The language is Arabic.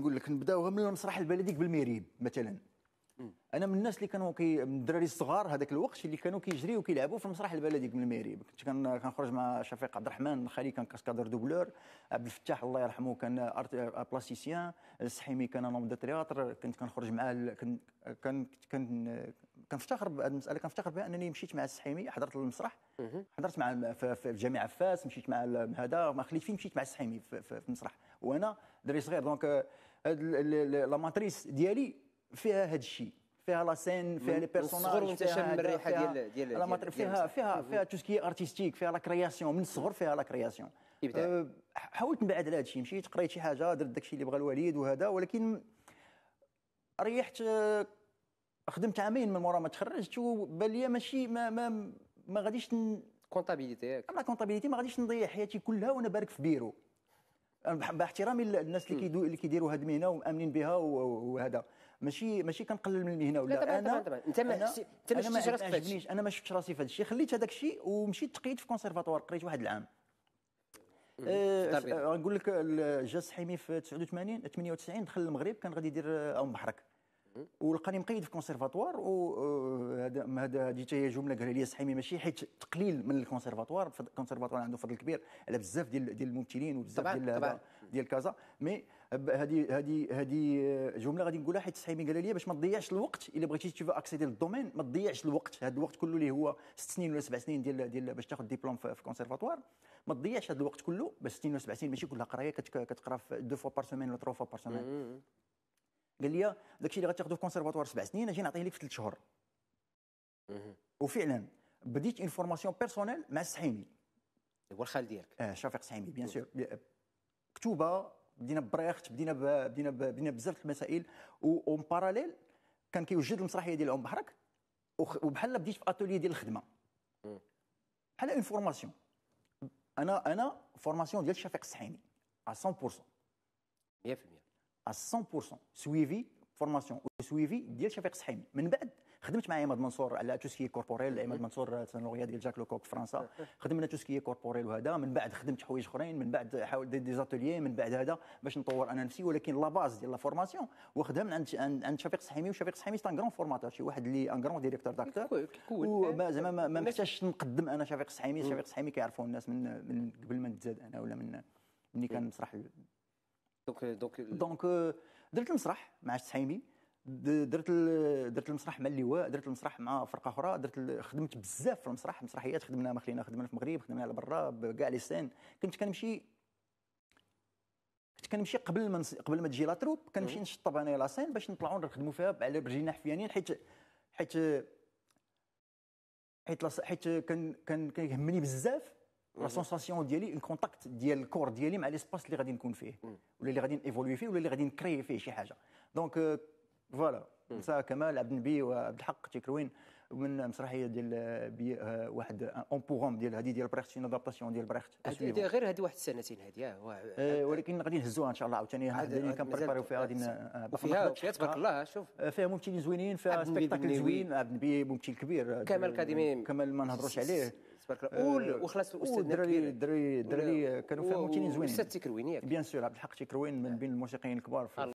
نقول لك نبداوها من المسرح البلدي قبل ما مثلا انا من الناس اللي كانوا كي من الدراري الصغار هذاك الوقت اللي كانوا كيجريو كيلعبوا في المسرح البلدي قبل ما كنت كنخرج مع شفيق عبد الرحمن خالي كان كاسكادور دوبلور عبد الفتاح الله يرحمه كان بلاستيسيان السحيمي كان نوم دو تياتر كنت كنخرج معاه كان كان كنفتخر بهذه المساله كنفتخر بها انني مشيت مع السحيمي حضرت للمسرح حضرت مع في في فاس مشيت مع هذا ما خليت فين مشيت مع السحيمي في المسرح وانا دري صغير دونك آه، لا ماتريس ديالي فيها هذا الشيء فيها لا سين فيها لي بيرسوناج فيها شام الريحه ديال ديال فيها ديال فيها فيها, فيها توسكي ارتستيك فيها لا كرياسيون من الصغر فيها لا كرياسيون آه، حاولت نبعد على هذا الشيء مشيت قريت شي حاجه درت داك الشيء اللي بغى الوالد وهذا ولكن ريحت آه، خدمت عامين من مورا ما تخرجت وبان لي ماشي ما ما ما غاديش ن... كونتابيليتي ياك اما كونتابيليتي ما غاديش نضيع حياتي كلها وانا بارك في بيرو باحترامي للناس اللي كيدو اللي كيديروا هاد المهنه ومامنين بها وهذا ماشي ماشي كنقلل من المهنه ولا لا طبعا انا طبعا انت ما انت ما شفتش راسك في انا ما شفتش راسي في الشيء خليت هذاك الشيء ومشيت تقيت في كونسيرفاتوار قريت واحد العام أه، أه، نقول لك جا صحيمي في 89 98 دخل المغرب كان غادي يدير او آه، محرك أمم ولقاني مقيد في كونسيرفاتوار وهذا آه، هذا هذه هي جمله قالها لي صحيمي ماشي حيت تقليل من الكونسيرفاتوار الكونسيرفاتوار عنده فضل كبير على بزاف ديال ديال الممثلين وبزاف ديال ديال كازا مي هذه هذه هذه آه، جمله غادي نقولها حيت صحيمي قالها لي باش ما تضيعش الوقت الا بغيتي تشوف اكسيدي للدومين ما تضيعش الوقت هذا الوقت كله اللي هو ست سنين ولا سبع سنين ديال ديال باش تاخذ ديبلوم في الكونسيرفاتوار ما تضيعش هذا الوقت كله باش 60 ولا 70 ماشي كلها قرايه كتقرا دو فوا بار سومين ولا تروا فوا بار سومين قال لي داكشي اللي غتاخذه في كونسيرفاتوار سبع سنين اجي نعطيه لك في ثلاث شهور وفعلا بديت اون فورماسيون بيرسونيل مع السحيمي هو الخال ديالك اه شفيق السحيمي بيان سور كتوبه بدينا بريخت بدينا ب... بدينا ب... بدينا بزاف المسائل اون باراليل كان كيوجد المسرحيه ديال عم بحرك وبحال بديت في اتوليي ديال الخدمه بحال اون فورماسيون انا انا فورماسيون ديال شفيق السحيمي 100% 100% 100% سويفي فورماسيون وسويفي ديال شفيق صحيمي من بعد خدمت مع عماد منصور على توسكي كوربوريل عماد منصور التنوريه ديال جاك لوكوك في فرنسا خدمنا توسكي كوربوريل وهذا من بعد خدمت حوايج اخرين من بعد حاولت دي, دي زاتوليي من بعد هذا باش نطور انا نفسي ولكن لا باز ديال لا فورماسيون واخدها من عند عند شفيق صحيمي وشفيق صحيمي سي ان كرون فورماتور شي واحد اللي ان كرون ديريكتور داكتور وما زعما ما محتاجش نقدم انا شفيق صحيمي شفيق صحيمي كيعرفوه الناس من من قبل ما نتزاد انا ولا من ملي كان مسرح دونك دونك دونك درت المسرح مع السحيمي درت درت المسرح مع اللواء درت المسرح مع فرقه اخرى درت خدمت بزاف في المسرح مسرحيات خدمنا ما خلينا خدمنا في المغرب خدمنا على برا كاع لي سين كنت كنمشي كنت كنمشي قبل ما قبل ما تجي لا تروب كنمشي نشطب انا لا سين باش نطلعوا نخدموا فيها على برجينا حفيانين حيت حيت حيت حيت كان كان كيهمني بزاف لا سونساسيون ديالي الكونتاكت ديال الكور ديالي مع ليسباس اللي غادي نكون فيه ولا اللي غادي ايفولوي فيه ولا اللي غادي نكري فيه شي حاجه دونك فوالا مسا كمال عبد النبي وعبد الحق تيكروين من مسرحيه ديال واحد اون بوغوم ديال هذه ديال بريخت شي ادابتاسيون ديال بريخت غير هذه واحد السنتين هذه آه، euh, آه، ولكن غادي نهزوها ان شاء الله عاوتاني حنا كنبريباريو فيها غادي آه، فيها تبارك الله شوف فيها ممثلين زوينين فيها سبيكتاكل زوين عبد النبي ممثل كبير كمال اكاديمي كمال ما نهضروش عليه تبارك الله أه وخلاص الاستاذ الدراري الدراري الدراري كانوا فهموتيني زوينين الاستاذ تكروينياك بيان سور عبد الحق تكروين من بين الموسيقيين الكبار في